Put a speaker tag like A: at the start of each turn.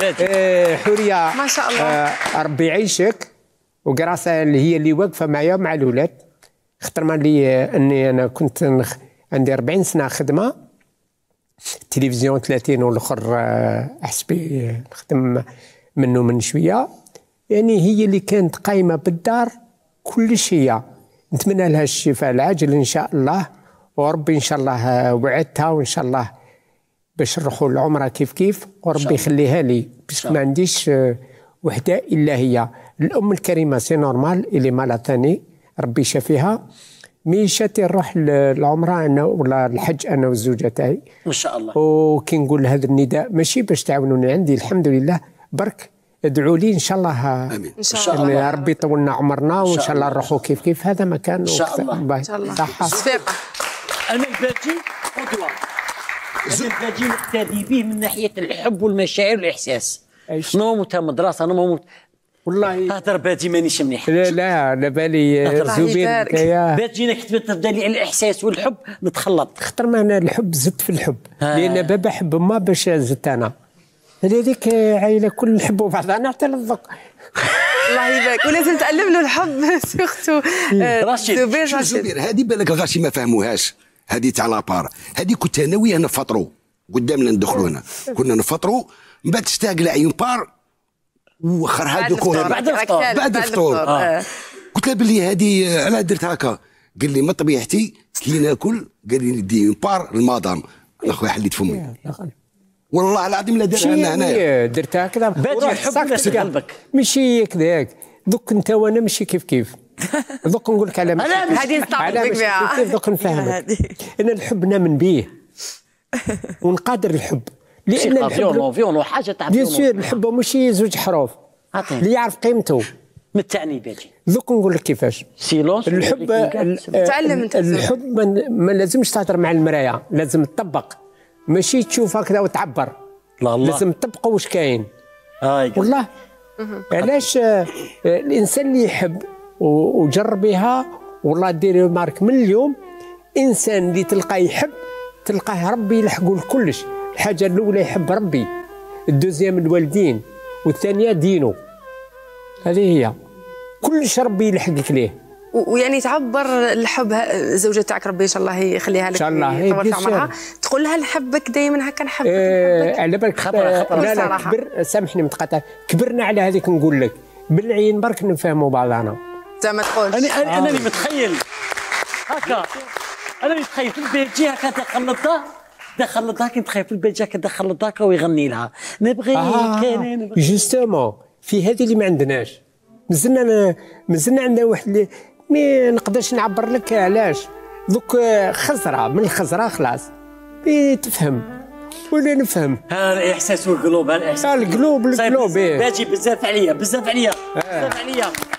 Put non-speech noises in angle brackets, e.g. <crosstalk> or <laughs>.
A: إيه حوريه ما شاء الله آه ربي يعيشك وكراسا اللي هي اللي واقفه معايا مع الاولاد خطر ما لي اني انا كنت نخ... عندي 40 سنه خدمه التلفزيون 30 والاخر حسبي آه، نخدم منه من شويه يعني هي اللي كانت قايمه بالدار كل هي نتمنى لها الشفاء العاجل ان شاء الله وربي ان شاء الله آه، وعدتها وان شاء الله باش نروحوا العمره كيف كيف وربي يخليها لي باش ما عنديش آه، وحده الا هي الام الكريمه سي نورمال اللي مالا تاني ربي شافيها مي شاتي نروح للعمره انا ولا الحج انا والزوجه تاعي ما شاء الله وكي نقول هذا النداء ماشي باش تعاونوني عندي الحمد لله برك ادعوا لي ان شاء الله امين ان شاء الله ربي يطولنا عمرنا وان شاء الله نروحوا كيف كيف هذا مكان ان شاء الله ان شاء الله صحه المهم باجي قدوه غادي نقتدي به من ناحيه الحب والمشاعر والاحساس نومتها مدرسه مت... والله تهضر بادي مانيش مليح لا لا على بالي زبير بات جينا كتبت تبدا لي الاحساس والحب نتخلط خطر ما انا الحب زدت في الحب لان بابا حب ما باش زدت انا لذلك عائله كل نحبوا بعضنا حتى للذوق الله يبارك ولازم تعلم له الحب <laughs> سيختو آه، رشيد زبير هذه بالك الغاشي ما فهموهاش هذه تاع لابار هذه كنت انا وياه نفطروا قدامنا ندخلوا هنا كنا نفطروا من بعد تشتاق لعيون بار وخرها دوكور بعد الفطور بعد الفطور آه. قلت له بلي هذه علاه درت هكا قال لي ما طبيعتي كي ناكل قال لي ندي بار المدام انا خويا حليت فمي والله العظيم لا درت انا هنا درتها هكذا بعد حبك قلبك ماشي كذاك دوك انت وانا ماشي كيف كيف <laughs> دوك نقول لك على مشاكل هذه نستعرض بك بها دوك نفهمك انا الحب نامن به <laughs> ونقادر الحب لان الحب فيون وحاجه تاع بيان سور الحب ماشي زوج حروف اللي يعرف قيمته متعني باجي دوك نقول لك كيفاش سيلونس الحب تعلم انت الحب ما لازمش تهضر مع المرايه لازم تطبق ماشي تشوف هكذا وتعبر لا الله لازم تطبقوا واش كاين والله علاش آه، الانسان اللي يحب وجربيها والله ديري مارك من اليوم انسان اللي تلقاه يحب تلقاه ربي يلحقوا لكلش الحاجه الاولى يحب ربي الدوزيام الوالدين والثانيه دينه هذه هي كلش ربي يلحقك ليه ويعني تعبر الحب الزوجه تاعك ربي ان شاء الله يخليها لك ان شاء الله يطول في عمرها تقول لها نحبك دائما هكا نحبك إيه، نحبك على بالك خطره إيه، خطره لا لا كبر سامحني متقاطع كبرنا على هذيك نقول لك بالعين برك نفهموا بعضنا انت ما تقولش انا انا, أنا اللي آه. متخيل هكا انا اللي متخيل في جي هكا دخل للدار دخل للدار كي متخيل في البيجي هكا دخل للدار ويغني لها نبغيك انا جوستومون في هذه اللي ما عندناش مازلنا مازلنا عندنا واحد ما نقدرش نعبر لك علاش دوك آه، خزره من الخزره خلاص تفهم ولا نفهم ها الاحساس والقلوب ها الاحساس القلوب القلوب إيه. باجي بزاف عليا بزاف عليا آه. بزاف عليا